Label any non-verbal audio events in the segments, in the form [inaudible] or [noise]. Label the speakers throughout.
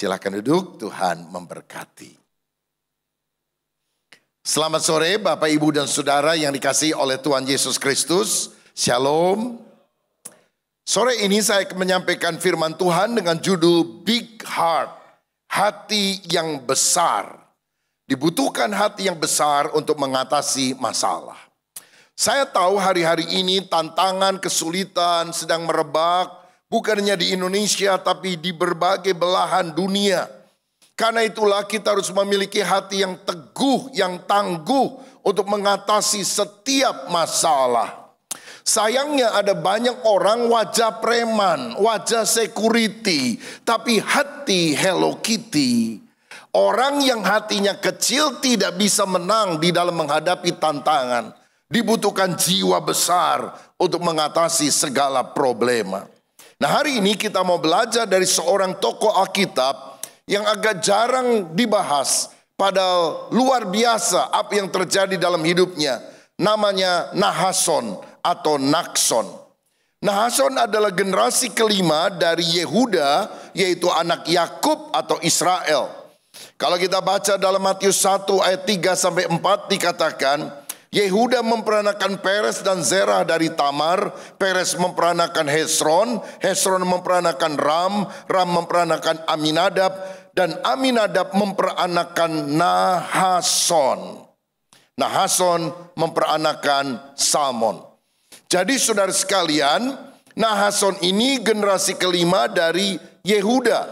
Speaker 1: Silahkan duduk, Tuhan memberkati. Selamat sore Bapak, Ibu, dan Saudara yang dikasih oleh Tuhan Yesus Kristus. Shalom. Sore ini saya akan menyampaikan firman Tuhan dengan judul Big Heart, Hati yang Besar. Dibutuhkan hati yang besar untuk mengatasi masalah. Saya tahu hari-hari ini tantangan, kesulitan sedang merebak Bukannya di Indonesia tapi di berbagai belahan dunia. Karena itulah kita harus memiliki hati yang teguh, yang tangguh untuk mengatasi setiap masalah. Sayangnya ada banyak orang wajah preman, wajah security, tapi hati Hello Kitty. Orang yang hatinya kecil tidak bisa menang di dalam menghadapi tantangan. Dibutuhkan jiwa besar untuk mengatasi segala problema. Nah hari ini kita mau belajar dari seorang tokoh Alkitab yang agak jarang dibahas. Padahal luar biasa apa yang terjadi dalam hidupnya. Namanya Nahason atau Nakson. Nahason adalah generasi kelima dari Yehuda yaitu anak Yakub atau Israel. Kalau kita baca dalam Matius 1 ayat 3 sampai 4 dikatakan, Yehuda memperanakan Peres dan Zerah dari Tamar, Peres memperanakan Hesron, Hesron memperanakan Ram, Ram memperanakan Aminadab, dan Aminadab memperanakan Nahason. Nahason memperanakan Salmon. Jadi saudara sekalian, Nahason ini generasi kelima dari Yehuda.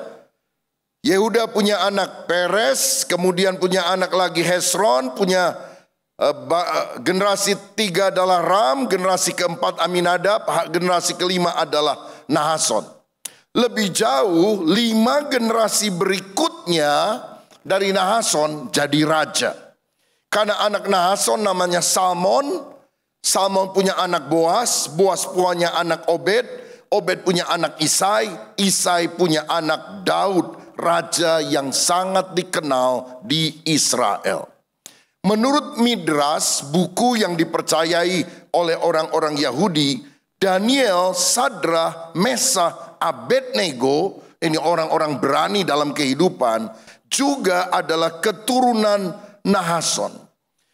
Speaker 1: Yehuda punya anak Peres, kemudian punya anak lagi Hesron, punya Eh, eh, generasi tiga adalah Ram, generasi keempat Aminadab, generasi kelima adalah Nahason. Lebih jauh, lima generasi berikutnya dari Nahason jadi raja. Karena anak Nahason namanya Salmon, Salmon punya anak Boas, Boas punya anak Obed, Obed punya anak Isai, Isai punya anak Daud, raja yang sangat dikenal di Israel. Menurut Midras, buku yang dipercayai oleh orang-orang Yahudi, Daniel, Sadra, Mesa, Abednego, ini orang-orang berani dalam kehidupan, juga adalah keturunan Nahason.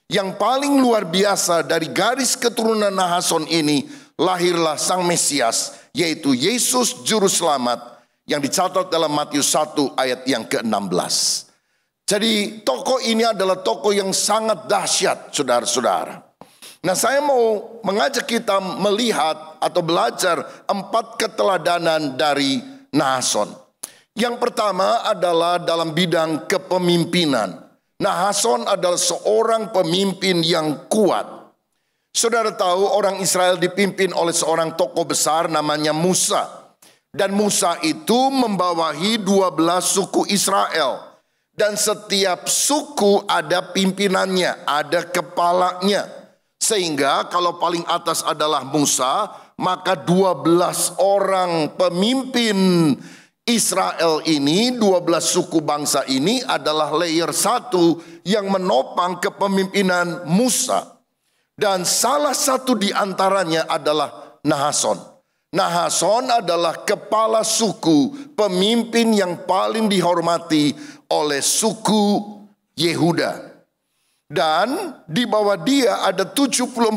Speaker 1: Yang paling luar biasa dari garis keturunan Nahason ini, lahirlah Sang Mesias, yaitu Yesus Juru Selamat, yang dicatat dalam Matius 1 ayat yang ke-16. Jadi toko ini adalah toko yang sangat dahsyat saudara-saudara. Nah saya mau mengajak kita melihat atau belajar empat keteladanan dari Nahason. Yang pertama adalah dalam bidang kepemimpinan. Nahason adalah seorang pemimpin yang kuat. Saudara tahu orang Israel dipimpin oleh seorang toko besar namanya Musa. Dan Musa itu membawahi 12 suku Israel dan setiap suku ada pimpinannya, ada kepalanya. Sehingga kalau paling atas adalah Musa, maka 12 orang pemimpin Israel ini, 12 suku bangsa ini adalah layer satu yang menopang kepemimpinan Musa. Dan salah satu di antaranya adalah Nahason. Nahason adalah kepala suku, pemimpin yang paling dihormati oleh suku Yehuda. Dan di bawah dia ada 74.600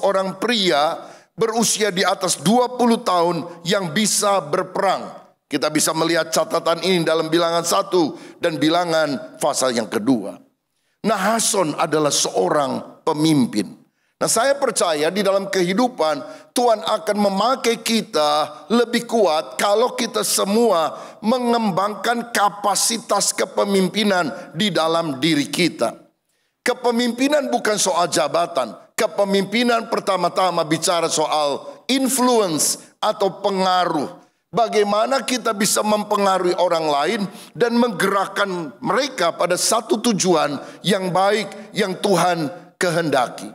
Speaker 1: orang pria berusia di atas 20 tahun yang bisa berperang. Kita bisa melihat catatan ini dalam bilangan satu dan bilangan pasal yang kedua. Nahason adalah seorang pemimpin. Nah, saya percaya di dalam kehidupan Tuhan akan memakai kita lebih kuat kalau kita semua mengembangkan kapasitas kepemimpinan di dalam diri kita. Kepemimpinan bukan soal jabatan. Kepemimpinan pertama-tama bicara soal influence atau pengaruh. Bagaimana kita bisa mempengaruhi orang lain dan menggerakkan mereka pada satu tujuan yang baik yang Tuhan kehendaki.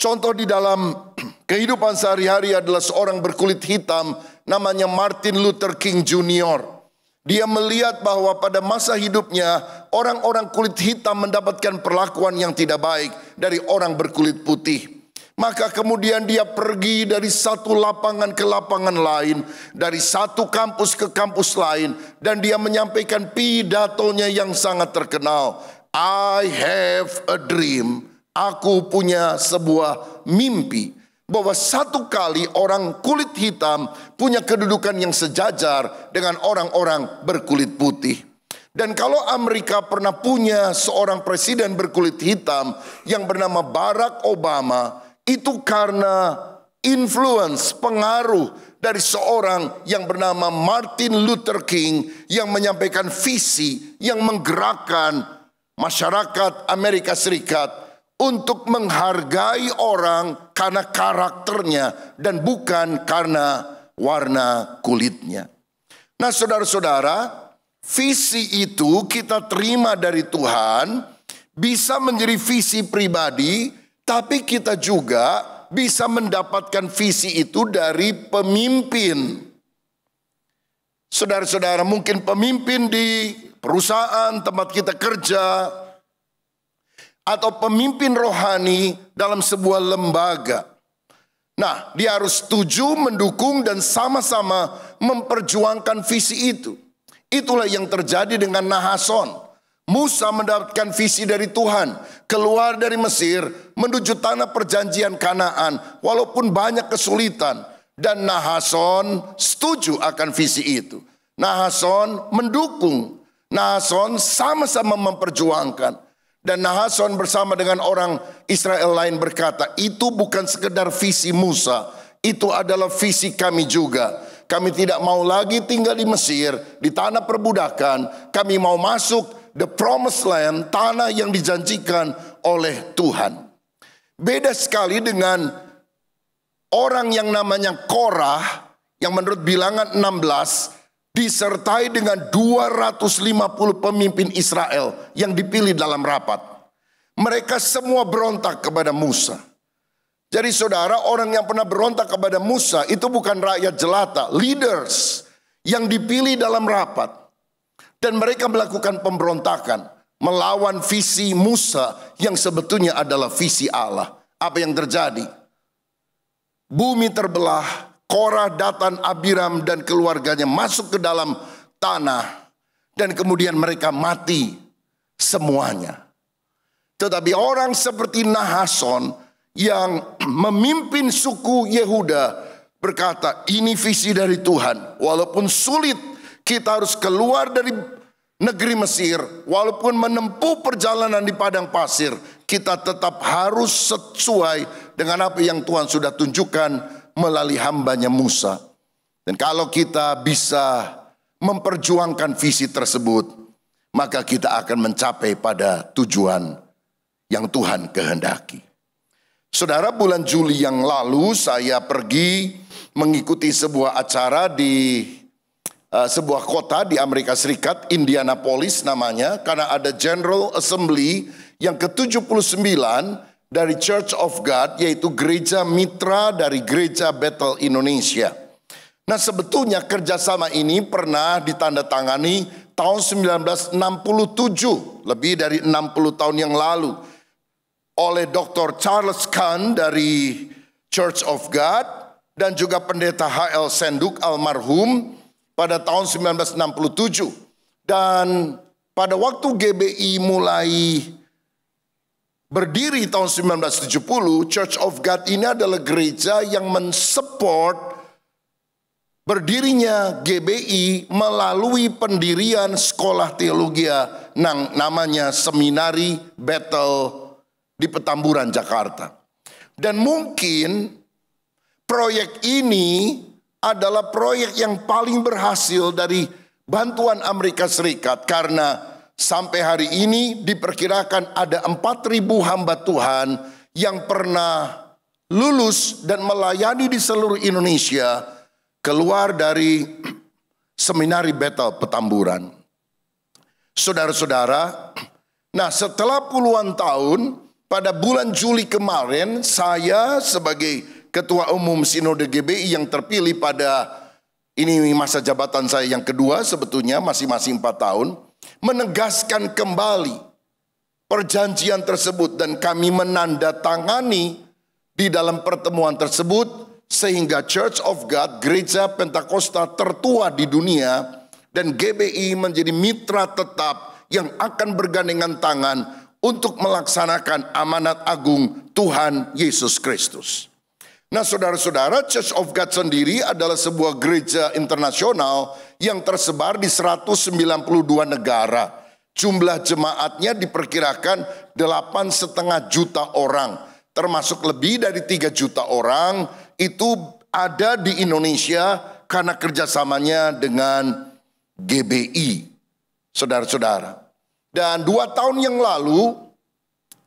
Speaker 1: Contoh di dalam [clears throat] kehidupan sehari-hari adalah seorang berkulit hitam namanya Martin Luther King Jr. Dia melihat bahwa pada masa hidupnya orang-orang kulit hitam mendapatkan perlakuan yang tidak baik dari orang berkulit putih. Maka kemudian dia pergi dari satu lapangan ke lapangan lain, dari satu kampus ke kampus lain, dan dia menyampaikan pidatonya yang sangat terkenal. I have a dream Aku punya sebuah mimpi bahwa satu kali orang kulit hitam punya kedudukan yang sejajar dengan orang-orang berkulit putih. Dan kalau Amerika pernah punya seorang presiden berkulit hitam yang bernama Barack Obama, itu karena influence, pengaruh dari seorang yang bernama Martin Luther King yang menyampaikan visi yang menggerakkan masyarakat Amerika Serikat untuk menghargai orang karena karakternya dan bukan karena warna kulitnya. Nah, saudara-saudara, visi itu kita terima dari Tuhan bisa menjadi visi pribadi, tapi kita juga bisa mendapatkan visi itu dari pemimpin. Saudara-saudara, mungkin pemimpin di perusahaan tempat kita kerja, atau pemimpin rohani dalam sebuah lembaga. Nah, dia harus setuju, mendukung, dan sama-sama memperjuangkan visi itu. Itulah yang terjadi dengan Nahason. Musa mendapatkan visi dari Tuhan, keluar dari Mesir, menuju tanah perjanjian Kanaan, walaupun banyak kesulitan. Dan Nahason setuju akan visi itu. Nahason mendukung, Nahason sama-sama memperjuangkan. Dan Nahason bersama dengan orang Israel lain berkata, itu bukan sekedar visi Musa, itu adalah visi kami juga. Kami tidak mau lagi tinggal di Mesir, di tanah perbudakan. Kami mau masuk the promised land, tanah yang dijanjikan oleh Tuhan. Beda sekali dengan orang yang namanya Korah, yang menurut bilangan 16, disertai dengan 250 pemimpin Israel yang dipilih dalam rapat. Mereka semua berontak kepada Musa. Jadi saudara, orang yang pernah berontak kepada Musa itu bukan rakyat jelata, leaders yang dipilih dalam rapat. Dan mereka melakukan pemberontakan, melawan visi Musa yang sebetulnya adalah visi Allah. Apa yang terjadi? Bumi terbelah, Korah, Datan, Abiram dan keluarganya masuk ke dalam tanah dan kemudian mereka mati semuanya. Tetapi orang seperti Nahason yang memimpin suku Yehuda berkata, "Ini visi dari Tuhan. Walaupun sulit, kita harus keluar dari negeri Mesir, walaupun menempuh perjalanan di padang pasir, kita tetap harus sesuai dengan apa yang Tuhan sudah tunjukkan." melalui hambanya Musa. Dan kalau kita bisa memperjuangkan visi tersebut, maka kita akan mencapai pada tujuan yang Tuhan kehendaki. Saudara, bulan Juli yang lalu saya pergi mengikuti sebuah acara di uh, sebuah kota di Amerika Serikat, Indianapolis namanya, karena ada General Assembly yang ke-79 dari Church of God, yaitu gereja mitra dari gereja Battle Indonesia. Nah sebetulnya kerjasama ini pernah ditandatangani tahun 1967, lebih dari 60 tahun yang lalu, oleh Dr. Charles Kahn dari Church of God dan juga pendeta H.L. Senduk almarhum pada tahun 1967. Dan pada waktu GBI mulai berdiri tahun 1970, Church of God ini adalah gereja yang mensupport berdirinya GBI melalui pendirian sekolah teologi yang namanya Seminari Battle di Petamburan, Jakarta. Dan mungkin proyek ini adalah proyek yang paling berhasil dari bantuan Amerika Serikat karena Sampai hari ini diperkirakan ada 4.000 hamba Tuhan yang pernah lulus dan melayani di seluruh Indonesia keluar dari [clears throat] seminari Betel Petamburan. Saudara-saudara, nah setelah puluhan tahun pada bulan Juli kemarin saya sebagai ketua umum Sinode GBI yang terpilih pada ini masa jabatan saya yang kedua sebetulnya masih masing 4 tahun menegaskan kembali perjanjian tersebut dan kami menandatangani di dalam pertemuan tersebut sehingga Church of God, gereja Pentakosta tertua di dunia dan GBI menjadi mitra tetap yang akan bergandengan tangan untuk melaksanakan amanat agung Tuhan Yesus Kristus. Nah saudara-saudara Church of God sendiri adalah sebuah gereja internasional yang tersebar di 192 negara. Jumlah jemaatnya diperkirakan delapan setengah juta orang. Termasuk lebih dari 3 juta orang itu ada di Indonesia karena kerjasamanya dengan GBI. Saudara-saudara. Dan dua tahun yang lalu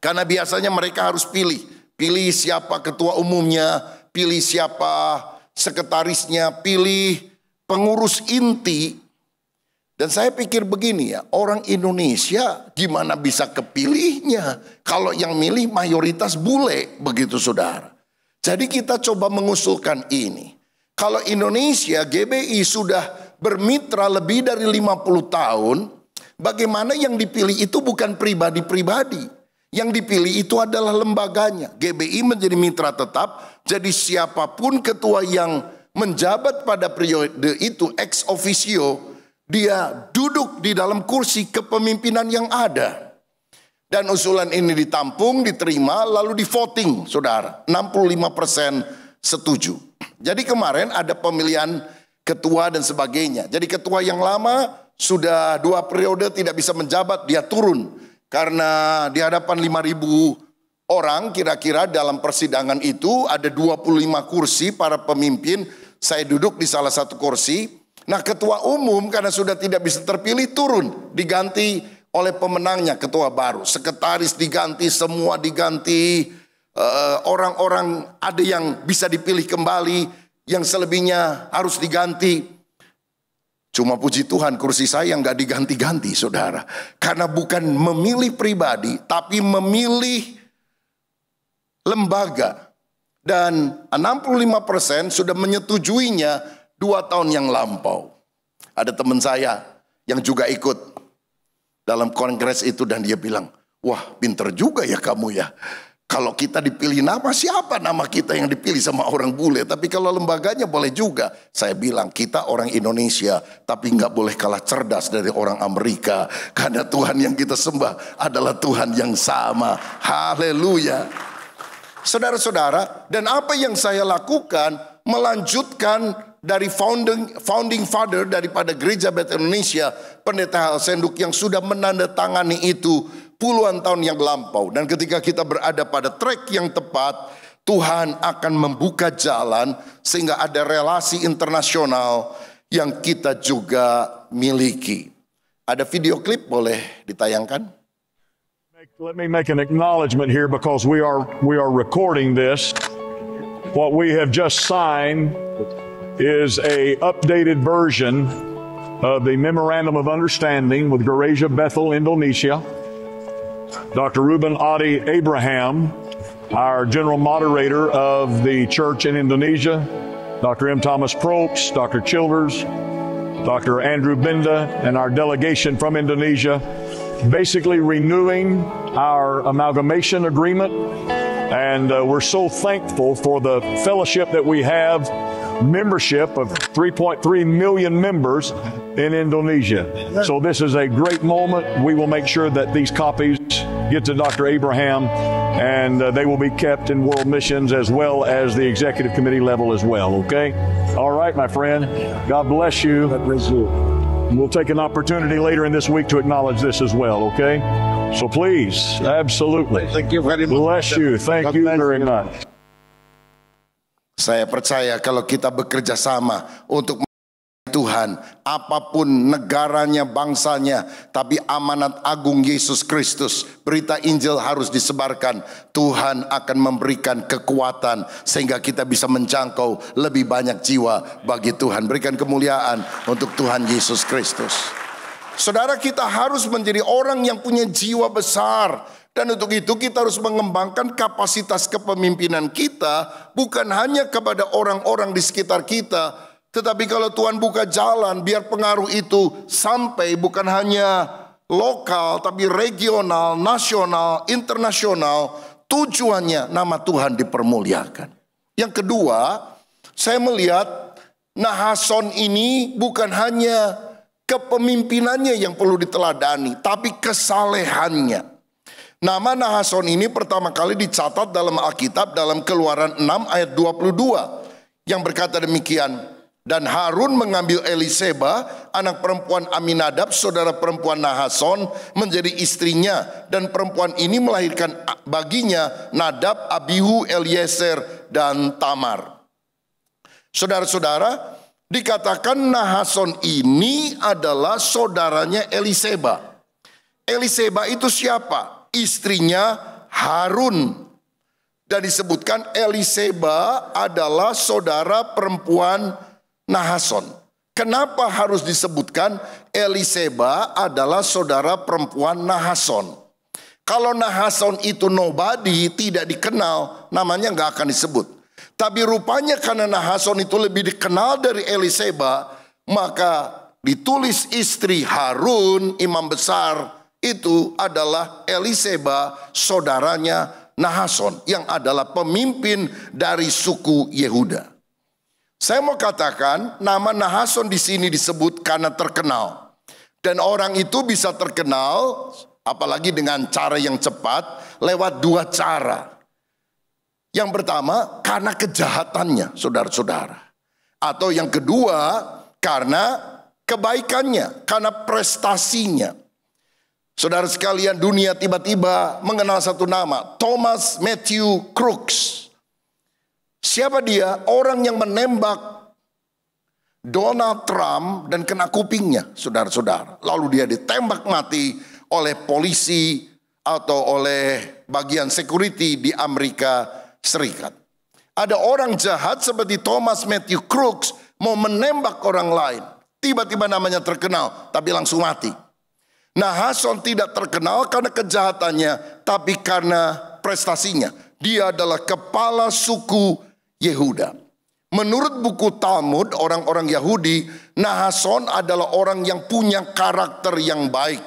Speaker 1: karena biasanya mereka harus pilih Pilih siapa ketua umumnya, pilih siapa sekretarisnya, pilih pengurus inti. Dan saya pikir begini ya, orang Indonesia gimana bisa kepilihnya kalau yang milih mayoritas bule begitu saudara. Jadi kita coba mengusulkan ini. Kalau Indonesia GBI sudah bermitra lebih dari 50 tahun, bagaimana yang dipilih itu bukan pribadi-pribadi yang dipilih itu adalah lembaganya. GBI menjadi mitra tetap. Jadi siapapun ketua yang menjabat pada periode itu ex officio, dia duduk di dalam kursi kepemimpinan yang ada. Dan usulan ini ditampung, diterima, lalu di voting, saudara. 65 persen setuju. Jadi kemarin ada pemilihan ketua dan sebagainya. Jadi ketua yang lama sudah dua periode tidak bisa menjabat, dia turun. Karena di hadapan 5.000 orang kira-kira dalam persidangan itu ada 25 kursi para pemimpin. Saya duduk di salah satu kursi. Nah ketua umum karena sudah tidak bisa terpilih turun. Diganti oleh pemenangnya ketua baru. Sekretaris diganti, semua diganti. Eh, orang-orang uh, ada yang bisa dipilih kembali. Yang selebihnya harus diganti. Cuma puji Tuhan kursi saya yang gak diganti-ganti saudara. Karena bukan memilih pribadi tapi memilih lembaga. Dan 65% sudah menyetujuinya dua tahun yang lampau. Ada teman saya yang juga ikut dalam kongres itu dan dia bilang, wah pinter juga ya kamu ya. Kalau kita dipilih nama, siapa nama kita yang dipilih sama orang bule? Tapi kalau lembaganya boleh juga. Saya bilang, kita orang Indonesia, tapi nggak boleh kalah cerdas dari orang Amerika. Karena Tuhan yang kita sembah adalah Tuhan yang sama. Haleluya. Saudara-saudara, dan apa yang saya lakukan melanjutkan dari founding, founding father daripada gereja Bethel Indonesia, pendeta Hal Senduk yang sudah menandatangani itu puluhan tahun yang lampau. Dan ketika kita berada pada track yang tepat, Tuhan akan membuka jalan sehingga ada relasi internasional yang kita juga miliki. Ada video klip boleh ditayangkan?
Speaker 2: Let me make an acknowledgement here because we are we are recording this. What we have just signed is a updated version of the memorandum of understanding with Gereja Bethel Indonesia. Dr. Ruben Adi Abraham, our general moderator of the church in Indonesia, Dr. M. Thomas Probst, Dr. Childers, Dr. Andrew Binda, and our delegation from Indonesia, basically renewing our amalgamation agreement. And uh, we're so thankful for the fellowship that we have, membership of 3.3 million members in Indonesia. So this is a great moment. We will make sure that these copies get to Dr. Abraham, and uh, they will be kept in world missions as well as the executive committee level as well, okay? All right, my friend. God bless you. God bless you. We'll take an opportunity later in this week to acknowledge this as well, okay? So please, absolutely. Thank you very much. Bless you. Thank God you very much. Saya percaya
Speaker 1: kalau kita bekerja sama untuk Tuhan, apapun negaranya, bangsanya, tapi amanat agung Yesus Kristus, berita Injil harus disebarkan. Tuhan akan memberikan kekuatan sehingga kita bisa menjangkau lebih banyak jiwa bagi Tuhan. Berikan kemuliaan untuk Tuhan Yesus Kristus. Saudara kita harus menjadi orang yang punya jiwa besar, dan untuk itu kita harus mengembangkan kapasitas kepemimpinan kita bukan hanya kepada orang-orang di sekitar kita, tetapi kalau Tuhan buka jalan biar pengaruh itu sampai bukan hanya lokal tapi regional, nasional, internasional, tujuannya nama Tuhan dipermuliakan. Yang kedua, saya melihat Nahason ini bukan hanya kepemimpinannya yang perlu diteladani, tapi kesalehannya. Nama Nahason ini pertama kali dicatat dalam Alkitab dalam Keluaran 6 ayat 22 yang berkata demikian, dan Harun mengambil Eliseba, anak perempuan Aminadab, saudara perempuan Nahason, menjadi istrinya. Dan perempuan ini melahirkan baginya Nadab, Abihu, Eliezer, dan Tamar. Saudara-saudara, dikatakan Nahason ini adalah saudaranya Eliseba. Eliseba itu siapa? Istrinya Harun. Dan disebutkan Eliseba adalah saudara perempuan Nahason. Kenapa harus disebutkan Eliseba adalah saudara perempuan Nahason? Kalau Nahason itu nobody, tidak dikenal, namanya nggak akan disebut. Tapi rupanya karena Nahason itu lebih dikenal dari Eliseba, maka ditulis istri Harun, imam besar, itu adalah Eliseba, saudaranya Nahason, yang adalah pemimpin dari suku Yehuda. Saya mau katakan nama Nahason di sini disebut karena terkenal. Dan orang itu bisa terkenal apalagi dengan cara yang cepat lewat dua cara. Yang pertama karena kejahatannya saudara-saudara. Atau yang kedua karena kebaikannya, karena prestasinya. Saudara sekalian dunia tiba-tiba mengenal satu nama, Thomas Matthew Crooks. Siapa dia? Orang yang menembak Donald Trump dan kena kupingnya, saudara-saudara. Lalu dia ditembak mati oleh polisi atau oleh bagian security di Amerika Serikat. Ada orang jahat seperti Thomas Matthew Crooks mau menembak orang lain. Tiba-tiba namanya terkenal, tapi langsung mati. Nah Hason tidak terkenal karena kejahatannya, tapi karena prestasinya. Dia adalah kepala suku Yehuda. Menurut buku Talmud, orang-orang Yahudi, Nahason adalah orang yang punya karakter yang baik.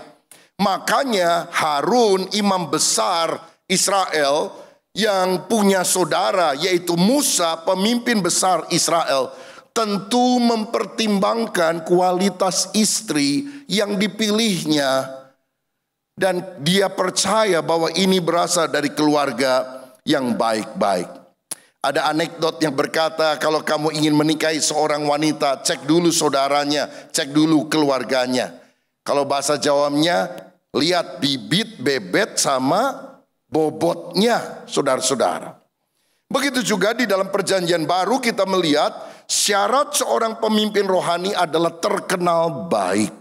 Speaker 1: Makanya Harun, imam besar Israel, yang punya saudara yaitu Musa, pemimpin besar Israel, tentu mempertimbangkan kualitas istri yang dipilihnya dan dia percaya bahwa ini berasal dari keluarga yang baik-baik. Ada anekdot yang berkata kalau kamu ingin menikahi seorang wanita, cek dulu saudaranya, cek dulu keluarganya. Kalau bahasa jawabnya, lihat bibit, bebet sama bobotnya, saudara-saudara. Begitu juga di dalam perjanjian baru kita melihat syarat seorang pemimpin rohani adalah terkenal baik.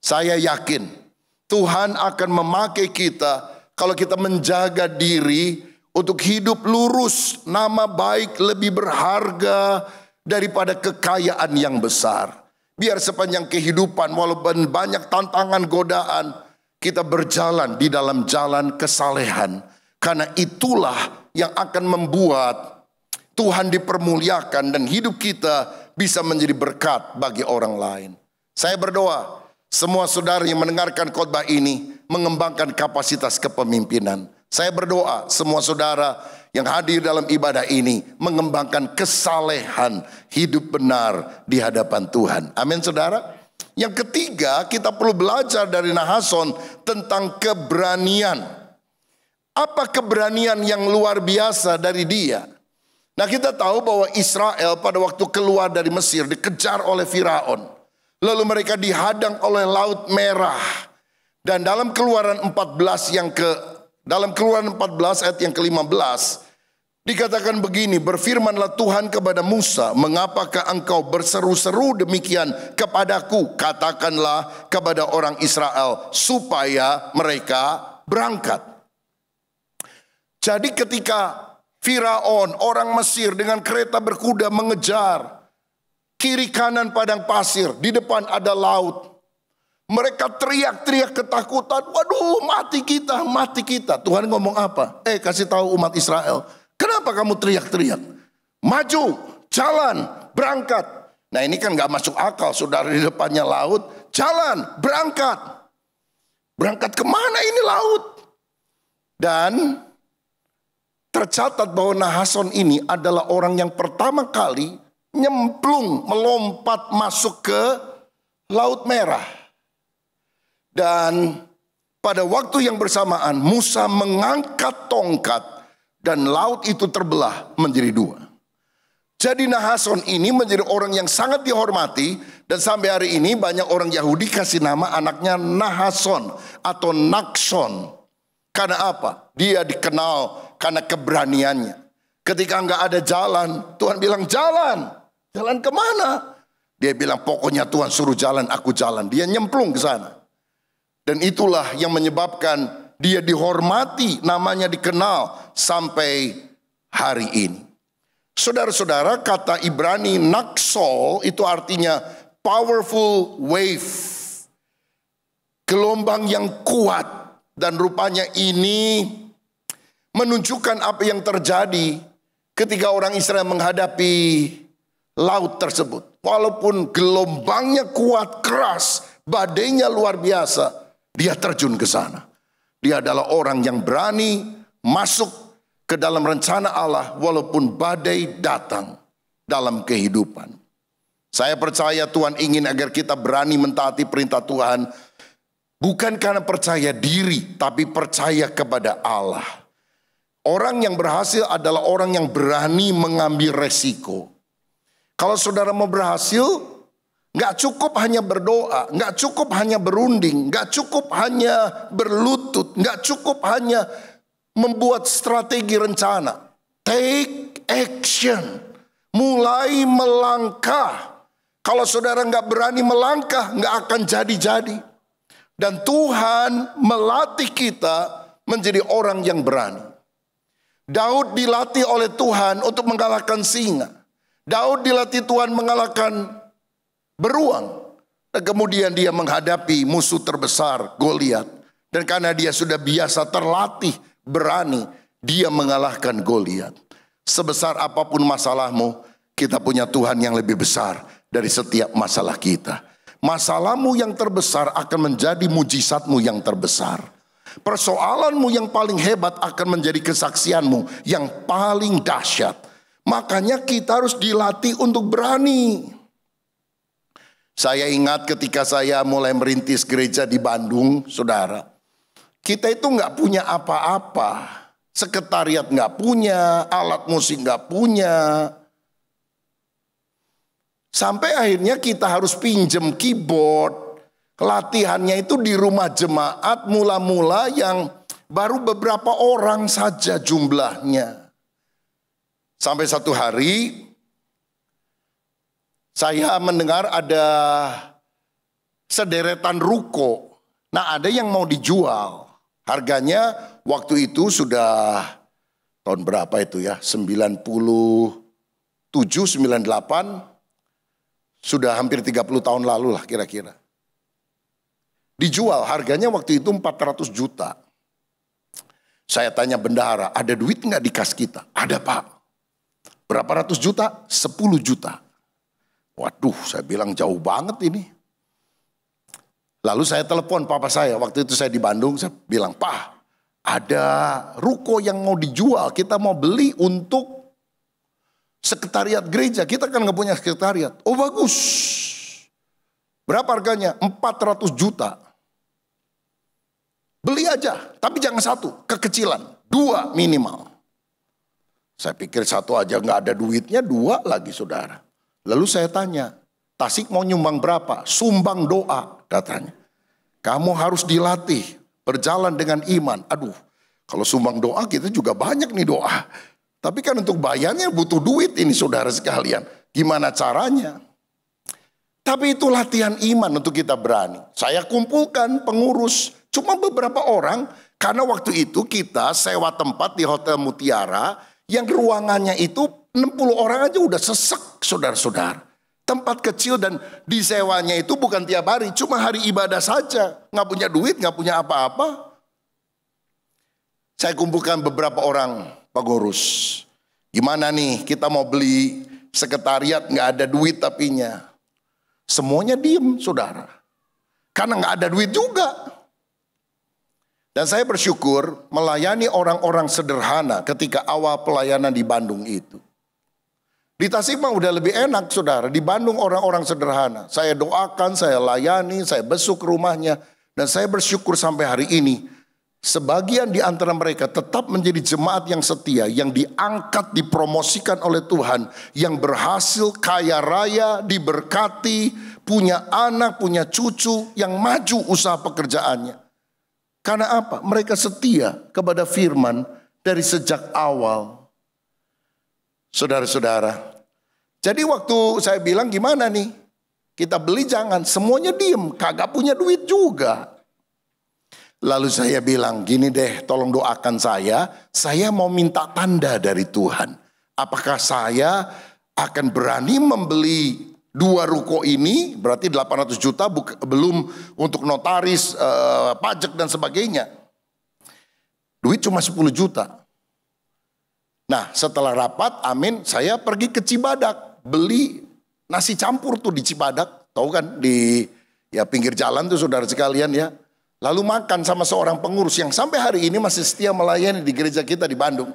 Speaker 1: Saya yakin Tuhan akan memakai kita kalau kita menjaga diri untuk hidup lurus, nama baik lebih berharga daripada kekayaan yang besar. Biar sepanjang kehidupan, walaupun banyak tantangan godaan, kita berjalan di dalam jalan kesalehan, karena itulah yang akan membuat Tuhan dipermuliakan dan hidup kita bisa menjadi berkat bagi orang lain. Saya berdoa, semua saudara yang mendengarkan khotbah ini mengembangkan kapasitas kepemimpinan saya berdoa semua saudara yang hadir dalam ibadah ini mengembangkan kesalehan hidup benar di hadapan Tuhan. Amin saudara. Yang ketiga kita perlu belajar dari Nahason tentang keberanian. Apa keberanian yang luar biasa dari dia? Nah kita tahu bahwa Israel pada waktu keluar dari Mesir dikejar oleh Firaun. Lalu mereka dihadang oleh Laut Merah. Dan dalam keluaran 14 yang ke dalam keluaran 14 ayat yang ke-15 Dikatakan begini, berfirmanlah Tuhan kepada Musa, mengapakah engkau berseru-seru demikian kepadaku? Katakanlah kepada orang Israel supaya mereka berangkat. Jadi ketika Firaun, orang Mesir dengan kereta berkuda mengejar kiri kanan padang pasir, di depan ada laut. Mereka teriak-teriak ketakutan. Waduh mati kita, mati kita. Tuhan ngomong apa? Eh kasih tahu umat Israel. Kenapa kamu teriak-teriak? Maju, jalan, berangkat. Nah ini kan gak masuk akal. Saudara di depannya laut. Jalan, berangkat. Berangkat kemana ini laut? Dan tercatat bahwa Nahason ini adalah orang yang pertama kali nyemplung, melompat masuk ke Laut Merah. Dan pada waktu yang bersamaan Musa mengangkat tongkat dan laut itu terbelah menjadi dua. Jadi Nahason ini menjadi orang yang sangat dihormati dan sampai hari ini banyak orang Yahudi kasih nama anaknya Nahason atau Nakson. Karena apa? Dia dikenal karena keberaniannya. Ketika nggak ada jalan, Tuhan bilang jalan. Jalan kemana? Dia bilang pokoknya Tuhan suruh jalan, aku jalan. Dia nyemplung ke sana. Dan itulah yang menyebabkan dia dihormati, namanya dikenal sampai hari ini. Saudara-saudara, kata Ibrani naksol itu artinya powerful wave. Gelombang yang kuat dan rupanya ini menunjukkan apa yang terjadi ketika orang Israel menghadapi laut tersebut. Walaupun gelombangnya kuat keras, badainya luar biasa, dia terjun ke sana. Dia adalah orang yang berani masuk ke dalam rencana Allah walaupun badai datang dalam kehidupan. Saya percaya Tuhan ingin agar kita berani mentaati perintah Tuhan bukan karena percaya diri tapi percaya kepada Allah. Orang yang berhasil adalah orang yang berani mengambil resiko. Kalau saudara mau berhasil, Gak cukup hanya berdoa, gak cukup hanya berunding, gak cukup hanya berlutut, gak cukup hanya membuat strategi rencana. Take action, mulai melangkah. Kalau saudara gak berani melangkah, gak akan jadi-jadi. Dan Tuhan melatih kita menjadi orang yang berani. Daud dilatih oleh Tuhan untuk mengalahkan singa. Daud dilatih Tuhan mengalahkan beruang. Dan kemudian dia menghadapi musuh terbesar Goliat. Dan karena dia sudah biasa terlatih berani, dia mengalahkan Goliat. Sebesar apapun masalahmu, kita punya Tuhan yang lebih besar dari setiap masalah kita. Masalahmu yang terbesar akan menjadi mujizatmu yang terbesar. Persoalanmu yang paling hebat akan menjadi kesaksianmu yang paling dahsyat. Makanya kita harus dilatih untuk berani. Saya ingat ketika saya mulai merintis gereja di Bandung, saudara. Kita itu nggak punya apa-apa. Sekretariat nggak punya, alat musik nggak punya. Sampai akhirnya kita harus pinjem keyboard. Latihannya itu di rumah jemaat mula-mula yang baru beberapa orang saja jumlahnya. Sampai satu hari saya mendengar ada sederetan ruko. Nah ada yang mau dijual. Harganya waktu itu sudah tahun berapa itu ya? 97, 98. Sudah hampir 30 tahun lalu lah kira-kira. Dijual harganya waktu itu 400 juta. Saya tanya bendahara, ada duit nggak di kas kita? Ada pak. Berapa ratus juta? 10 juta. Waduh, saya bilang jauh banget ini. Lalu saya telepon papa saya, waktu itu saya di Bandung, saya bilang, "Pak, ada ruko yang mau dijual, kita mau beli untuk sekretariat gereja. Kita kan nggak punya sekretariat." "Oh, bagus." Berapa harganya? 400 juta. Beli aja, tapi jangan satu, kekecilan. Dua minimal. Saya pikir satu aja nggak ada duitnya, dua lagi saudara. Lalu saya tanya, Tasik mau nyumbang berapa? Sumbang doa katanya. Kamu harus dilatih, berjalan dengan iman. Aduh, kalau sumbang doa kita juga banyak nih doa. Tapi kan untuk bayarnya butuh duit ini saudara sekalian. Gimana caranya? Tapi itu latihan iman untuk kita berani. Saya kumpulkan pengurus cuma beberapa orang karena waktu itu kita sewa tempat di Hotel Mutiara yang ruangannya itu 60 orang aja udah sesek saudara-saudara. Tempat kecil dan disewanya itu bukan tiap hari, cuma hari ibadah saja. Nggak punya duit, nggak punya apa-apa. Saya kumpulkan beberapa orang, Pak Gimana nih, kita mau beli sekretariat, nggak ada duit tapinya. Semuanya diem, saudara. Karena nggak ada duit juga. Dan saya bersyukur melayani orang-orang sederhana ketika awal pelayanan di Bandung itu. Di Tasik mah udah lebih enak saudara. Di Bandung orang-orang sederhana. Saya doakan, saya layani, saya besuk rumahnya. Dan saya bersyukur sampai hari ini. Sebagian di antara mereka tetap menjadi jemaat yang setia, yang diangkat, dipromosikan oleh Tuhan, yang berhasil kaya raya, diberkati, punya anak, punya cucu, yang maju usaha pekerjaannya. Karena apa? Mereka setia kepada firman dari sejak awal. Saudara-saudara, jadi waktu saya bilang gimana nih? Kita beli jangan, semuanya diem, kagak punya duit juga. Lalu saya bilang, gini deh tolong doakan saya, saya mau minta tanda dari Tuhan. Apakah saya akan berani membeli dua ruko ini, berarti 800 juta belum untuk notaris, eh, pajak dan sebagainya. Duit cuma 10 juta. Nah setelah rapat, amin, saya pergi ke Cibadak beli nasi campur tuh di Cipadak, tahu kan di ya pinggir jalan tuh saudara sekalian ya. Lalu makan sama seorang pengurus yang sampai hari ini masih setia melayani di gereja kita di Bandung.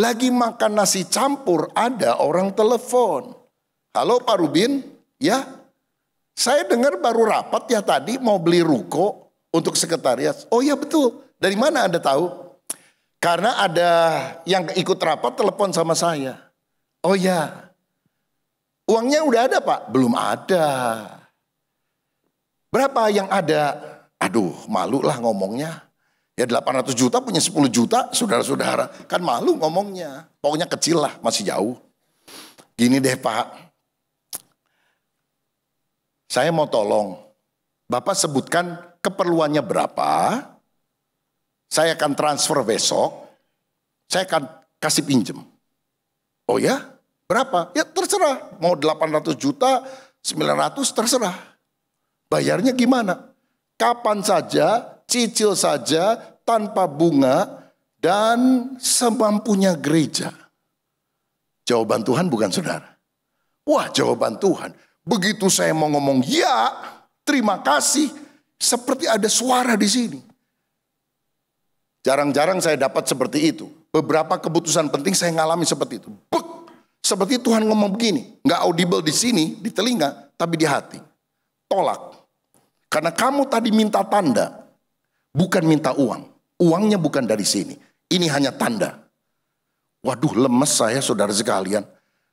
Speaker 1: Lagi makan nasi campur ada orang telepon. Halo Pak Rubin, ya saya dengar baru rapat ya tadi mau beli ruko untuk sekretariat. Oh ya betul, dari mana Anda tahu? Karena ada yang ikut rapat telepon sama saya. Oh ya, Uangnya udah ada pak? Belum ada. Berapa yang ada? Aduh malu lah ngomongnya. Ya 800 juta punya 10 juta saudara-saudara. Kan malu ngomongnya. Pokoknya kecil lah masih jauh. Gini deh pak. Saya mau tolong. Bapak sebutkan keperluannya berapa. Saya akan transfer besok. Saya akan kasih pinjem. Oh ya? Berapa? Ya terserah. Mau 800 juta, 900 terserah. Bayarnya gimana? Kapan saja, cicil saja, tanpa bunga, dan semampunya gereja. Jawaban Tuhan bukan saudara. Wah jawaban Tuhan. Begitu saya mau ngomong ya, terima kasih. Seperti ada suara di sini. Jarang-jarang saya dapat seperti itu. Beberapa keputusan penting saya ngalami seperti itu. Bek! Seperti Tuhan ngomong begini, nggak audible di sini, di telinga, tapi di hati. Tolak. Karena kamu tadi minta tanda, bukan minta uang. Uangnya bukan dari sini. Ini hanya tanda. Waduh lemes saya saudara sekalian.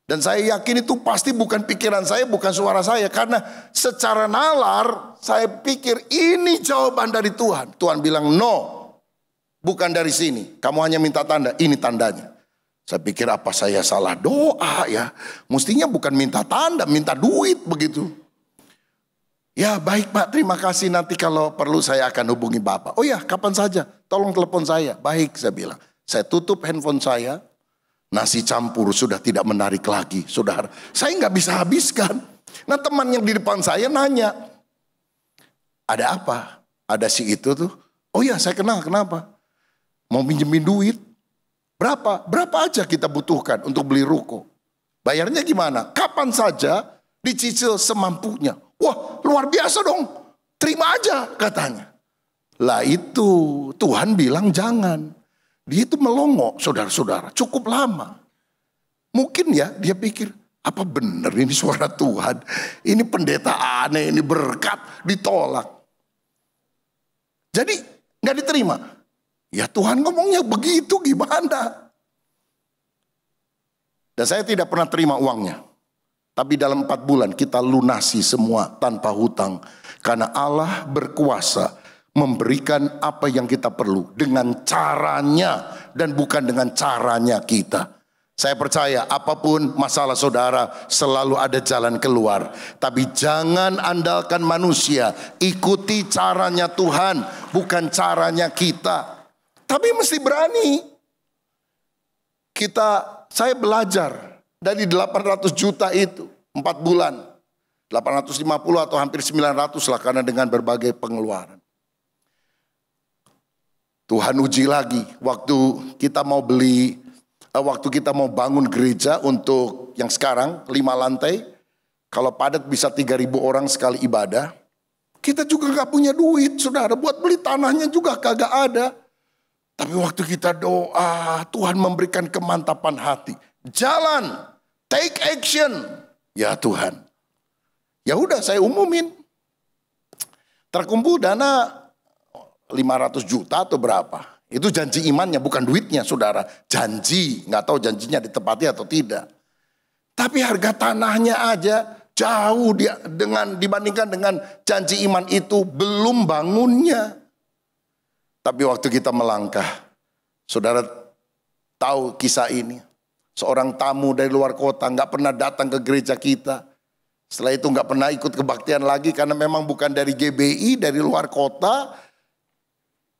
Speaker 1: Dan saya yakin itu pasti bukan pikiran saya, bukan suara saya. Karena secara nalar saya pikir ini jawaban dari Tuhan. Tuhan bilang no, bukan dari sini. Kamu hanya minta tanda, ini tandanya. Saya pikir apa saya salah doa ya. Mestinya bukan minta tanda, minta duit begitu. Ya baik Pak, terima kasih nanti kalau perlu saya akan hubungi Bapak. Oh ya, kapan saja. Tolong telepon saya. Baik, saya bilang. Saya tutup handphone saya. Nasi campur sudah tidak menarik lagi, saudara. Saya nggak bisa habiskan. Nah teman yang di depan saya nanya. Ada apa? Ada si itu tuh. Oh ya, saya kenal. Kenapa? Mau minjemin duit. Berapa? Berapa aja kita butuhkan untuk beli ruko? Bayarnya gimana? Kapan saja dicicil semampunya. Wah luar biasa dong. Terima aja katanya. Lah itu Tuhan bilang jangan. Dia itu melongo saudara-saudara cukup lama. Mungkin ya dia pikir apa benar ini suara Tuhan. Ini pendeta aneh ini berkat ditolak. Jadi nggak diterima. Ya Tuhan ngomongnya begitu gimana? Dan saya tidak pernah terima uangnya. Tapi dalam empat bulan kita lunasi semua tanpa hutang. Karena Allah berkuasa memberikan apa yang kita perlu. Dengan caranya dan bukan dengan caranya kita. Saya percaya apapun masalah saudara selalu ada jalan keluar. Tapi jangan andalkan manusia. Ikuti caranya Tuhan bukan caranya kita. Tapi mesti berani. Kita, saya belajar dari 800 juta itu, 4 bulan. 850 atau hampir 900 lah karena dengan berbagai pengeluaran. Tuhan uji lagi waktu kita mau beli, eh, waktu kita mau bangun gereja untuk yang sekarang lima lantai, kalau padat bisa 3000 orang sekali ibadah, kita juga gak punya duit, saudara. Buat beli tanahnya juga kagak ada. Tapi waktu kita doa, Tuhan memberikan kemantapan hati. Jalan, take action. Ya Tuhan. Ya udah saya umumin. Terkumpul dana 500 juta atau berapa. Itu janji imannya, bukan duitnya saudara. Janji, gak tahu janjinya ditepati atau tidak. Tapi harga tanahnya aja jauh dia dengan dibandingkan dengan janji iman itu belum bangunnya. Tapi waktu kita melangkah, saudara tahu kisah ini. Seorang tamu dari luar kota nggak pernah datang ke gereja kita. Setelah itu nggak pernah ikut kebaktian lagi karena memang bukan dari GBI, dari luar kota.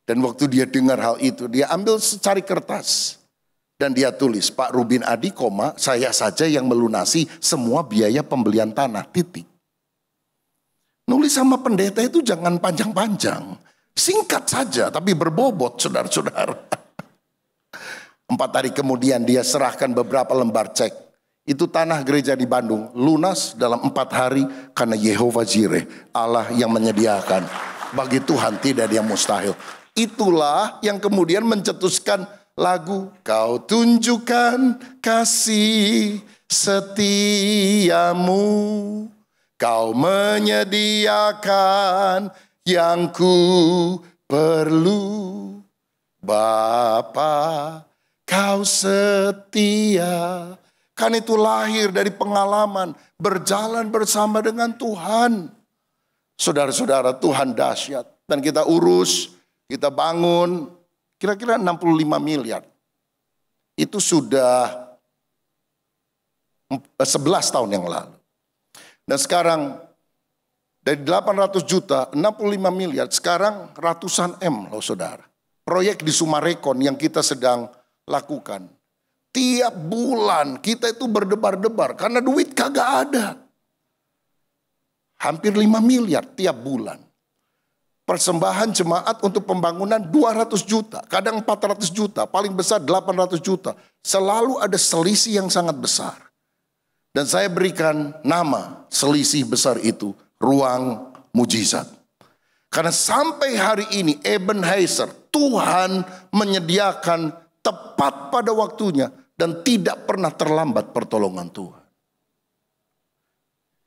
Speaker 1: Dan waktu dia dengar hal itu, dia ambil secari kertas. Dan dia tulis, Pak Rubin Adi, koma, saya saja yang melunasi semua biaya pembelian tanah, titik. Nulis sama pendeta itu jangan panjang-panjang. Singkat saja tapi berbobot saudara-saudara. [laughs] Empat hari kemudian dia serahkan beberapa lembar cek. Itu tanah gereja di Bandung lunas dalam empat hari karena Yehova Jireh Allah yang menyediakan. Bagi Tuhan tidak ada mustahil. Itulah yang kemudian mencetuskan lagu Kau tunjukkan kasih setiamu Kau menyediakan yang ku perlu. Bapa, kau setia. Kan itu lahir dari pengalaman berjalan bersama dengan Tuhan. Saudara-saudara, Tuhan dahsyat. Dan kita urus, kita bangun, kira-kira 65 miliar. Itu sudah 11 eh, tahun yang lalu. Dan sekarang dari 800 juta, 65 miliar, sekarang ratusan M loh saudara. Proyek di Sumarekon yang kita sedang lakukan. Tiap bulan kita itu berdebar-debar karena duit kagak ada. Hampir 5 miliar tiap bulan. Persembahan jemaat untuk pembangunan 200 juta, kadang 400 juta, paling besar 800 juta. Selalu ada selisih yang sangat besar. Dan saya berikan nama selisih besar itu ruang mujizat. Karena sampai hari ini Eben Heiser Tuhan menyediakan tepat pada waktunya dan tidak pernah terlambat pertolongan Tuhan.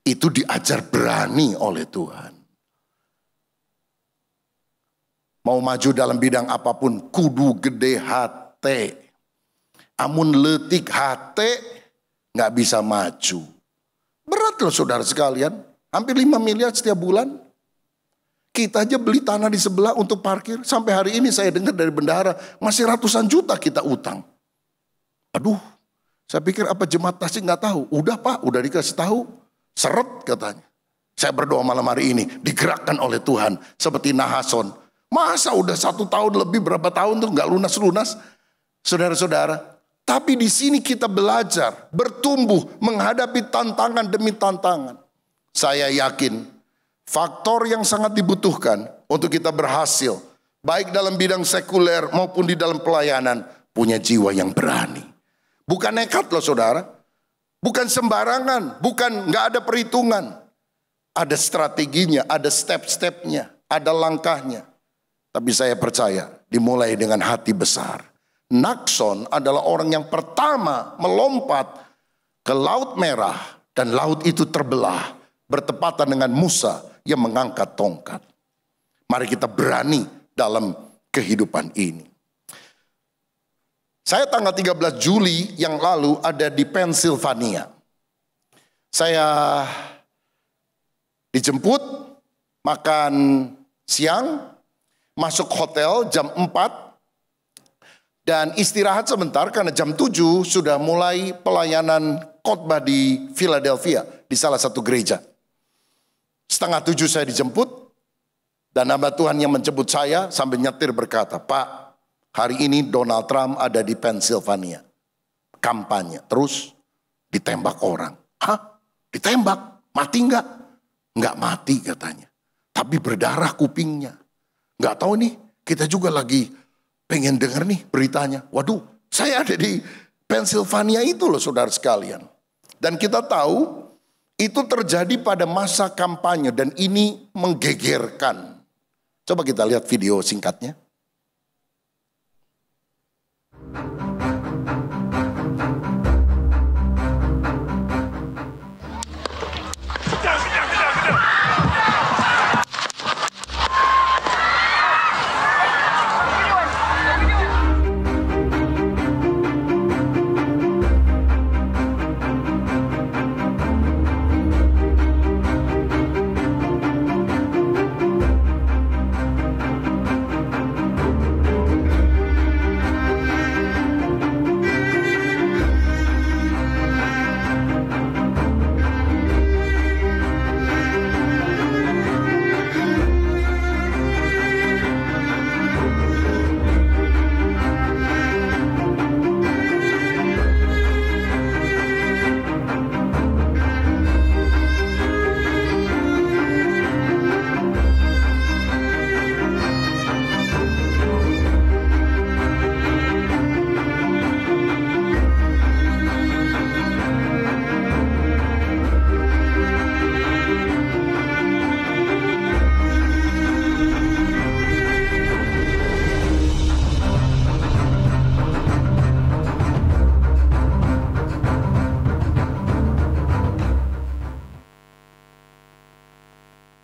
Speaker 1: Itu diajar berani oleh Tuhan. Mau maju dalam bidang apapun kudu gede hati. Amun letik hati nggak bisa maju. Berat loh saudara sekalian. Hampir 5 miliar setiap bulan. Kita aja beli tanah di sebelah untuk parkir. Sampai hari ini saya dengar dari bendahara, masih ratusan juta kita utang. Aduh, saya pikir apa jemaat Tasik nggak tahu. Udah pak, udah dikasih tahu. Seret katanya. Saya berdoa malam hari ini, digerakkan oleh Tuhan. Seperti Nahason. Masa udah satu tahun lebih berapa tahun tuh nggak lunas-lunas? Saudara-saudara, tapi di sini kita belajar, bertumbuh, menghadapi tantangan demi tantangan. Saya yakin faktor yang sangat dibutuhkan untuk kita berhasil baik dalam bidang sekuler maupun di dalam pelayanan punya jiwa yang berani. Bukan nekat loh saudara. Bukan sembarangan, bukan nggak ada perhitungan. Ada strateginya, ada step-stepnya, ada langkahnya. Tapi saya percaya dimulai dengan hati besar. Nakson adalah orang yang pertama melompat ke Laut Merah dan laut itu terbelah bertepatan dengan Musa yang mengangkat tongkat. Mari kita berani dalam kehidupan ini. Saya tanggal 13 Juli yang lalu ada di Pennsylvania. Saya dijemput makan siang, masuk hotel jam 4 dan istirahat sebentar karena jam 7 sudah mulai pelayanan khotbah di Philadelphia di salah satu gereja. Setengah tujuh saya dijemput. Dan nama Tuhan yang menjemput saya sambil nyetir berkata, Pak, hari ini Donald Trump ada di Pennsylvania. Kampanye. Terus ditembak orang. Hah? Ditembak? Mati enggak? Enggak mati katanya. Tapi berdarah kupingnya. Enggak tahu nih, kita juga lagi pengen denger nih beritanya. Waduh, saya ada di Pennsylvania itu loh saudara sekalian. Dan kita tahu itu terjadi pada masa kampanye dan ini menggegerkan. Coba kita lihat video singkatnya.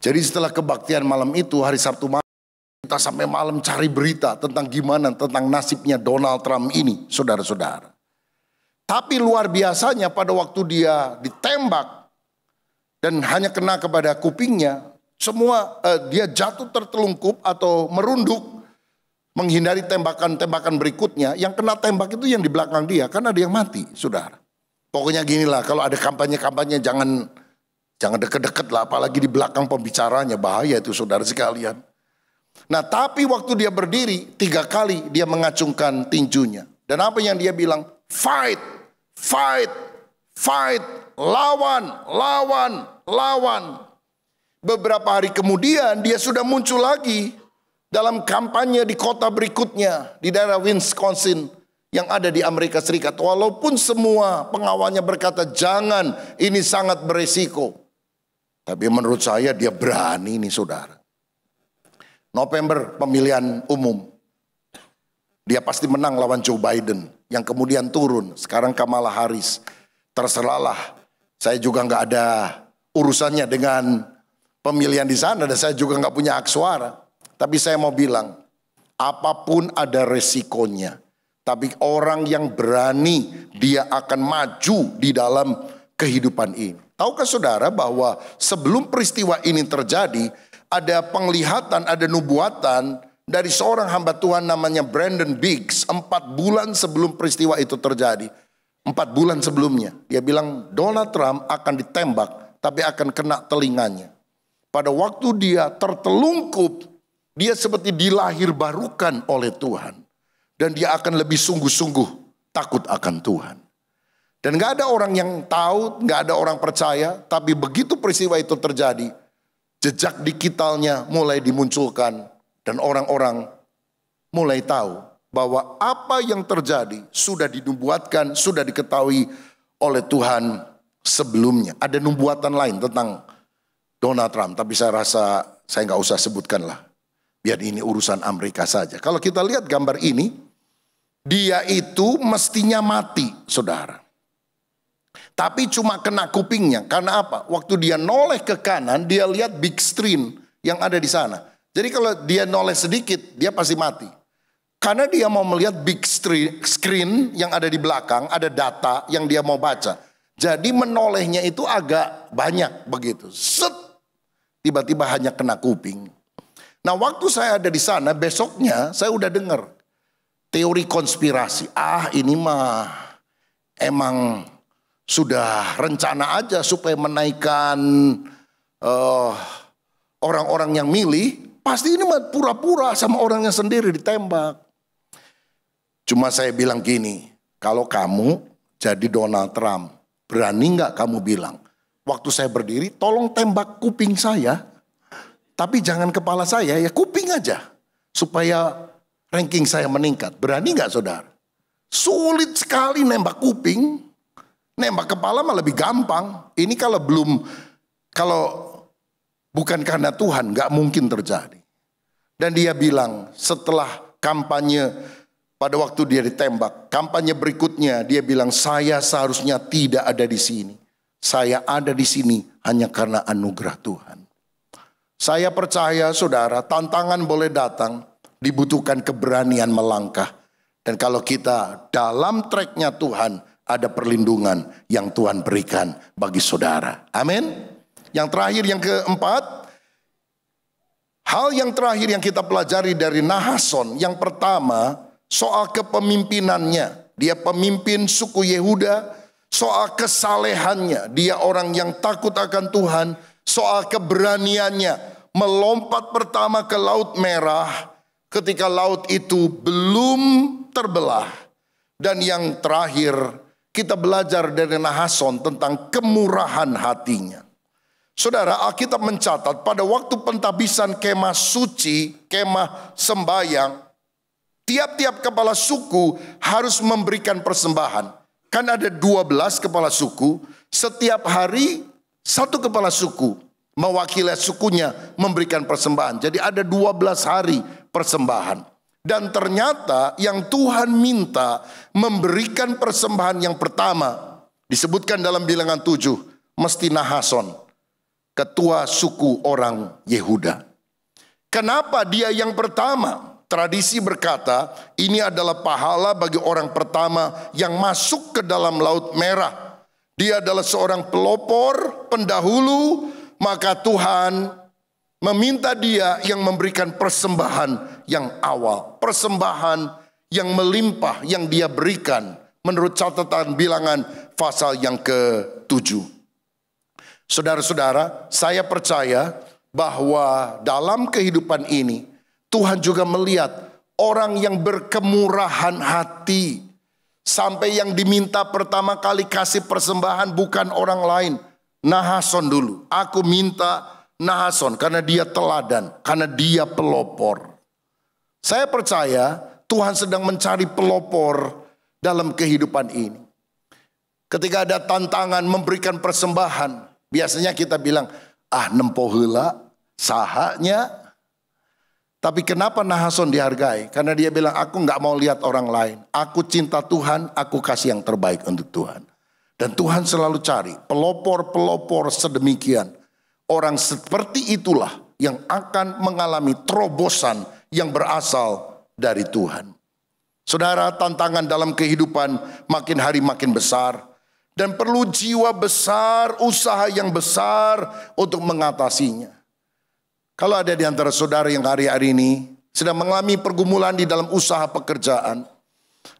Speaker 1: Jadi setelah kebaktian malam itu hari Sabtu malam kita sampai malam cari berita tentang gimana tentang nasibnya Donald Trump ini, saudara-saudara. Tapi luar biasanya pada waktu dia ditembak dan hanya kena kepada kupingnya, semua eh, dia jatuh tertelungkup atau merunduk menghindari tembakan-tembakan berikutnya. Yang kena tembak itu yang di belakang dia karena dia yang mati, saudara. Pokoknya ginilah kalau ada kampanye-kampanye jangan Jangan deket-deket lah, apalagi di belakang pembicaranya bahaya itu saudara sekalian. Nah tapi waktu dia berdiri, tiga kali dia mengacungkan tinjunya. Dan apa yang dia bilang? Fight, fight, fight, lawan, lawan, lawan. Beberapa hari kemudian dia sudah muncul lagi dalam kampanye di kota berikutnya di daerah Wisconsin yang ada di Amerika Serikat. Walaupun semua pengawalnya berkata jangan ini sangat beresiko. Tapi menurut saya dia berani nih saudara. November pemilihan umum. Dia pasti menang lawan Joe Biden. Yang kemudian turun. Sekarang Kamala Harris. Terserahlah. Saya juga nggak ada urusannya dengan pemilihan di sana. Dan saya juga nggak punya hak suara. Tapi saya mau bilang. Apapun ada resikonya. Tapi orang yang berani dia akan maju di dalam kehidupan ini. Tahukah saudara bahwa sebelum peristiwa ini terjadi, ada penglihatan, ada nubuatan dari seorang hamba Tuhan namanya Brandon Biggs. Empat bulan sebelum peristiwa itu terjadi. Empat bulan sebelumnya. Dia bilang Donald Trump akan ditembak tapi akan kena telinganya. Pada waktu dia tertelungkup, dia seperti dilahir barukan oleh Tuhan. Dan dia akan lebih sungguh-sungguh takut akan Tuhan. Dan gak ada orang yang tahu, gak ada orang percaya. Tapi begitu peristiwa itu terjadi, jejak digitalnya mulai dimunculkan. Dan orang-orang mulai tahu bahwa apa yang terjadi sudah dinubuatkan, sudah diketahui oleh Tuhan sebelumnya. Ada nubuatan lain tentang Donald Trump, tapi saya rasa saya nggak usah sebutkan lah. Biar ini urusan Amerika saja. Kalau kita lihat gambar ini, dia itu mestinya mati, saudara. Tapi cuma kena kupingnya. Karena apa? Waktu dia noleh ke kanan, dia lihat big screen yang ada di sana. Jadi kalau dia noleh sedikit, dia pasti mati. Karena dia mau melihat big screen yang ada di belakang, ada data yang dia mau baca. Jadi menolehnya itu agak banyak begitu. Set, tiba-tiba hanya kena kuping. Nah waktu saya ada di sana, besoknya saya udah dengar teori konspirasi. Ah ini mah emang sudah rencana aja supaya menaikkan orang eh, orang-orang yang milih, pasti ini pura-pura sama orangnya sendiri ditembak. Cuma saya bilang gini, kalau kamu jadi Donald Trump, berani nggak kamu bilang, waktu saya berdiri tolong tembak kuping saya, tapi jangan kepala saya, ya kuping aja. Supaya ranking saya meningkat. Berani nggak saudara? Sulit sekali nembak kuping, Nembak kepala mah lebih gampang. Ini kalau belum, kalau bukan karena Tuhan gak mungkin terjadi. Dan dia bilang setelah kampanye pada waktu dia ditembak, kampanye berikutnya dia bilang saya seharusnya tidak ada di sini. Saya ada di sini hanya karena anugerah Tuhan. Saya percaya saudara tantangan boleh datang, dibutuhkan keberanian melangkah. Dan kalau kita dalam treknya Tuhan, ada perlindungan yang Tuhan berikan bagi saudara. Amin. Yang terakhir yang keempat, hal yang terakhir yang kita pelajari dari Nahason, yang pertama soal kepemimpinannya. Dia pemimpin suku Yehuda, soal kesalehannya, dia orang yang takut akan Tuhan, soal keberaniannya melompat pertama ke laut merah ketika laut itu belum terbelah dan yang terakhir kita belajar dari Nahason tentang kemurahan hatinya. Saudara, Alkitab mencatat pada waktu pentabisan kemah suci, kemah sembayang, tiap-tiap kepala suku harus memberikan persembahan. Kan ada 12 kepala suku, setiap hari satu kepala suku mewakili sukunya memberikan persembahan. Jadi ada 12 hari persembahan. Dan ternyata yang Tuhan minta memberikan persembahan yang pertama disebutkan dalam bilangan tujuh mesti Nahason, ketua suku orang Yehuda. Kenapa dia yang pertama? Tradisi berkata ini adalah pahala bagi orang pertama yang masuk ke dalam laut merah. Dia adalah seorang pelopor, pendahulu, maka Tuhan Meminta dia yang memberikan persembahan yang awal. Persembahan yang melimpah yang dia berikan. Menurut catatan bilangan pasal yang ke-7. Saudara-saudara, saya percaya bahwa dalam kehidupan ini Tuhan juga melihat orang yang berkemurahan hati sampai yang diminta pertama kali kasih persembahan bukan orang lain. Nahason dulu, aku minta Nahason karena dia teladan, karena dia pelopor. Saya percaya Tuhan sedang mencari pelopor dalam kehidupan ini. Ketika ada tantangan memberikan persembahan, biasanya kita bilang, ah nempohela, sahanya. Tapi kenapa Nahason dihargai? Karena dia bilang, aku nggak mau lihat orang lain. Aku cinta Tuhan, aku kasih yang terbaik untuk Tuhan. Dan Tuhan selalu cari pelopor-pelopor sedemikian Orang seperti itulah yang akan mengalami terobosan yang berasal dari Tuhan. Saudara, tantangan dalam kehidupan makin hari makin besar dan perlu jiwa besar, usaha yang besar untuk mengatasinya. Kalau ada di antara saudara yang hari-hari ini sedang mengalami pergumulan di dalam usaha pekerjaan,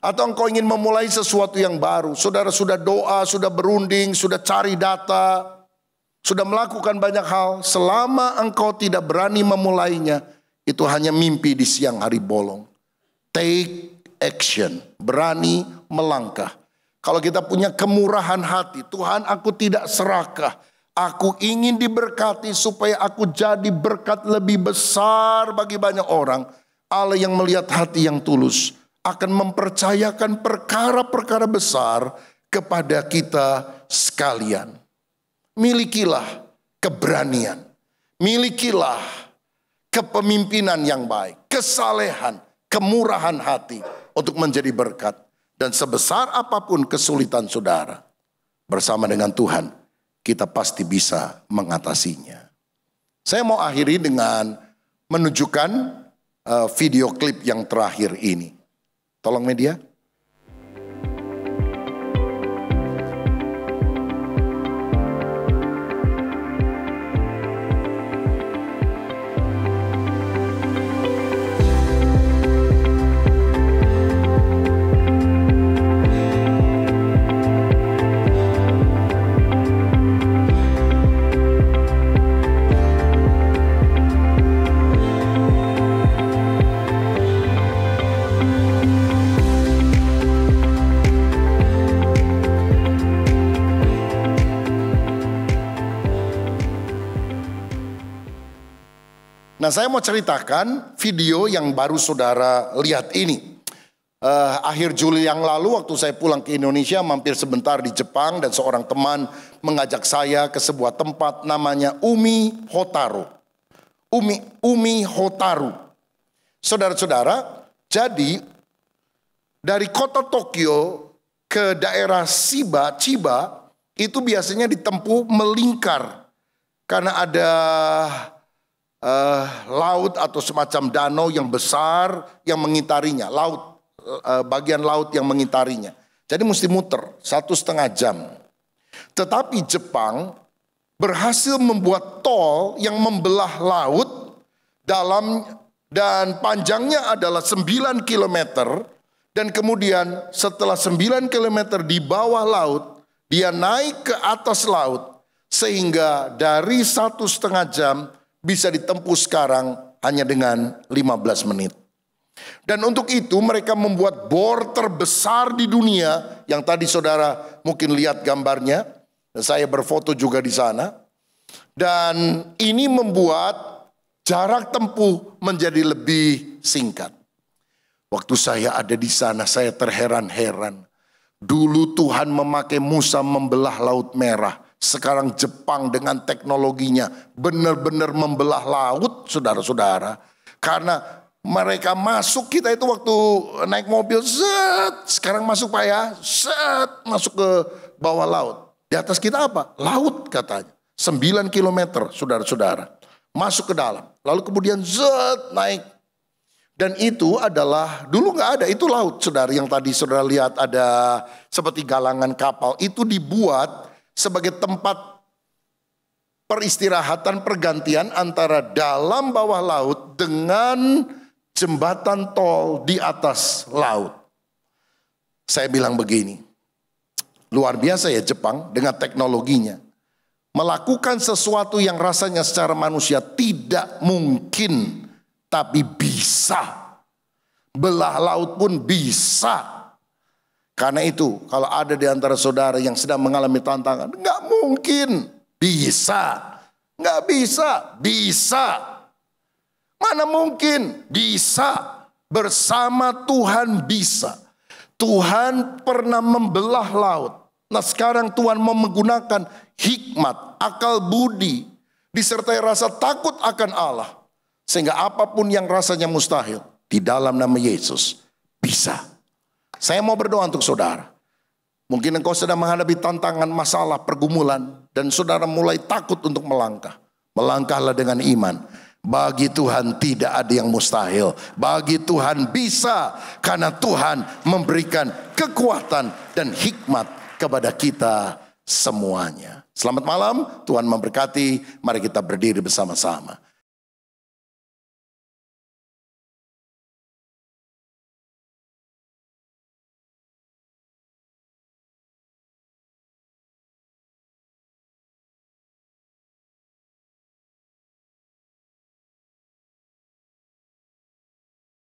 Speaker 1: atau engkau ingin memulai sesuatu yang baru, saudara sudah doa, sudah berunding, sudah cari data, sudah melakukan banyak hal, selama engkau tidak berani memulainya, itu hanya mimpi di siang hari bolong. Take action, berani melangkah. Kalau kita punya kemurahan hati, Tuhan aku tidak serakah. Aku ingin diberkati supaya aku jadi berkat lebih besar bagi banyak orang. Allah yang melihat hati yang tulus akan mempercayakan perkara-perkara besar kepada kita sekalian milikilah keberanian, milikilah kepemimpinan yang baik, kesalehan, kemurahan hati untuk menjadi berkat. Dan sebesar apapun kesulitan saudara, bersama dengan Tuhan, kita pasti bisa mengatasinya. Saya mau akhiri dengan menunjukkan eh, video klip yang terakhir ini. Tolong media. Nah saya mau ceritakan video yang baru saudara lihat ini. Uh, akhir Juli yang lalu waktu saya pulang ke Indonesia mampir sebentar di Jepang dan seorang teman mengajak saya ke sebuah tempat namanya Umi Hotaru. Umi Umi Hotaru. Saudara-saudara, jadi dari kota Tokyo ke daerah Shiba, Chiba itu biasanya ditempuh melingkar karena ada uh, laut atau semacam danau yang besar yang mengitarinya, laut uh, bagian laut yang mengitarinya. Jadi mesti muter satu setengah jam. Tetapi Jepang berhasil membuat tol yang membelah laut dalam dan panjangnya adalah 9 km dan kemudian setelah 9 km di bawah laut dia naik ke atas laut sehingga dari satu setengah jam bisa ditempuh sekarang hanya dengan 15 menit. Dan untuk itu mereka membuat bor terbesar di dunia yang tadi saudara mungkin lihat gambarnya. Saya berfoto juga di sana. Dan ini membuat jarak tempuh menjadi lebih singkat. Waktu saya ada di sana saya terheran-heran. Dulu Tuhan memakai Musa membelah laut merah. Sekarang Jepang dengan teknologinya benar-benar membelah laut, saudara-saudara. Karena mereka masuk kita itu waktu naik mobil, set, sekarang masuk Pak ya, set, masuk ke bawah laut. Di atas kita apa? Laut katanya. 9 km, saudara-saudara. Masuk ke dalam. Lalu kemudian zet, naik. Dan itu adalah, dulu nggak ada, itu laut saudara. Yang tadi saudara lihat ada seperti galangan kapal. Itu dibuat sebagai tempat peristirahatan pergantian antara dalam bawah laut dengan jembatan tol di atas laut. Saya bilang begini, luar biasa ya Jepang dengan teknologinya. Melakukan sesuatu yang rasanya secara manusia tidak mungkin, tapi bisa. Belah laut pun bisa. Karena itu kalau ada di antara saudara yang sedang mengalami tantangan, nggak mungkin. Bisa. Nggak bisa. Bisa. Mana mungkin bisa. Bersama Tuhan bisa. Tuhan pernah membelah laut. Nah sekarang Tuhan mau menggunakan hikmat, akal budi, disertai rasa takut akan Allah. Sehingga apapun yang rasanya mustahil, di dalam nama Yesus, bisa. Saya mau berdoa untuk saudara. Mungkin engkau sedang menghadapi tantangan, masalah, pergumulan. Dan saudara mulai takut untuk melangkah. Melangkahlah dengan iman. Bagi Tuhan tidak ada yang mustahil. Bagi Tuhan bisa. Karena Tuhan memberikan kekuatan dan hikmat kepada kita semuanya. Selamat malam, Tuhan memberkati.
Speaker 2: Mari kita berdiri bersama-sama.